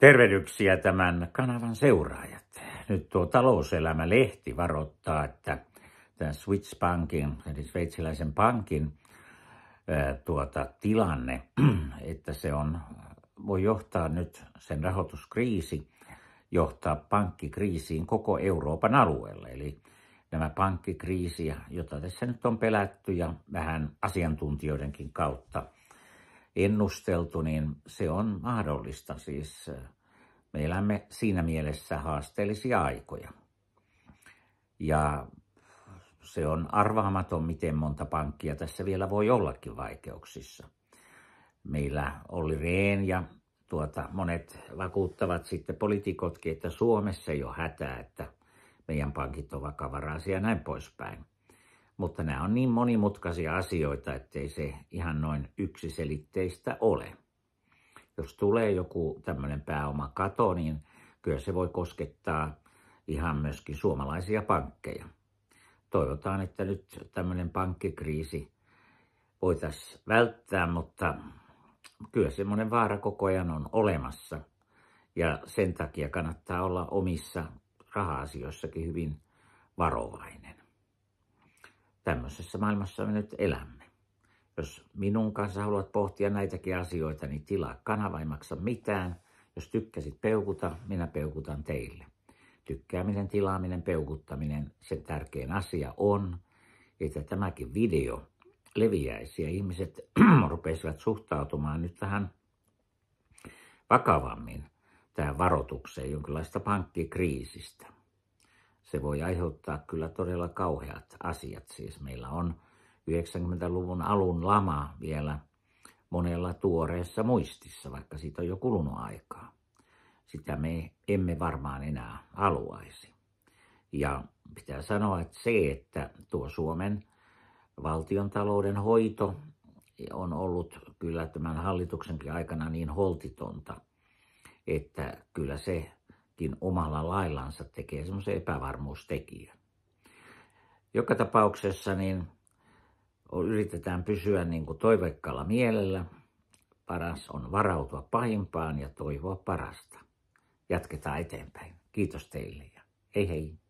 Tervehdyksiä tämän kanavan seuraajat. Nyt tuo talouselämä-lehti varoittaa, että tämän swiss Bankin, eli sveitsiläisen pankin tuota, tilanne, että se on, voi johtaa nyt sen rahoituskriisi, johtaa pankkikriisiin koko Euroopan alueelle. Eli nämä pankkikriisi, jota tässä nyt on pelätty ja vähän asiantuntijoidenkin kautta – ennusteltu, niin se on mahdollista. Siis me elämme siinä mielessä haasteellisia aikoja. Ja se on arvaamaton, miten monta pankkia tässä vielä voi ollakin vaikeuksissa. Meillä oli Reen ja tuota, monet vakuuttavat sitten poliitikotkin, että Suomessa ei ole hätää, että meidän pankit ovat vakavaraisia ja näin poispäin. Mutta nämä on niin monimutkaisia asioita, ettei se ihan noin yksiselitteistä ole. Jos tulee joku tämmöinen pääomakato, niin kyllä se voi koskettaa ihan myöskin suomalaisia pankkeja. Toivotaan, että nyt tämmöinen pankkikriisi voitaisiin välttää, mutta kyllä semmoinen vaara koko ajan on olemassa. Ja sen takia kannattaa olla omissa raha-asioissakin hyvin varovainen tämmöisessä maailmassa me nyt elämme. Jos minun kanssa haluat pohtia näitäkin asioita, niin tilaa kanava, ei maksa mitään. Jos tykkäsit peukuta, minä peukutan teille. Tykkääminen, tilaaminen, peukuttaminen, sen tärkein asia on, että tämäkin video leviäisi ja ihmiset rupeisivat suhtautumaan nyt tähän vakavammin tähän varoitukseen jonkinlaista pankkikriisistä. Se voi aiheuttaa kyllä todella kauheat asiat. Siis meillä on 90-luvun alun lama vielä monella tuoreessa muistissa, vaikka siitä on jo kulunut aikaa. Sitä me emme varmaan enää haluaisi. Ja pitää sanoa, että se, että tuo Suomen valtion talouden hoito on ollut kyllä tämän hallituksenkin aikana niin holtitonta, että kyllä se itsekin omalla laillansa tekee semmoisen epävarmuustekijän. Joka tapauksessa niin yritetään pysyä niin kuin toiveikkaalla mielellä. Paras on varautua pahimpaan ja toivoa parasta. Jatketaan eteenpäin. Kiitos teille ja hei hei.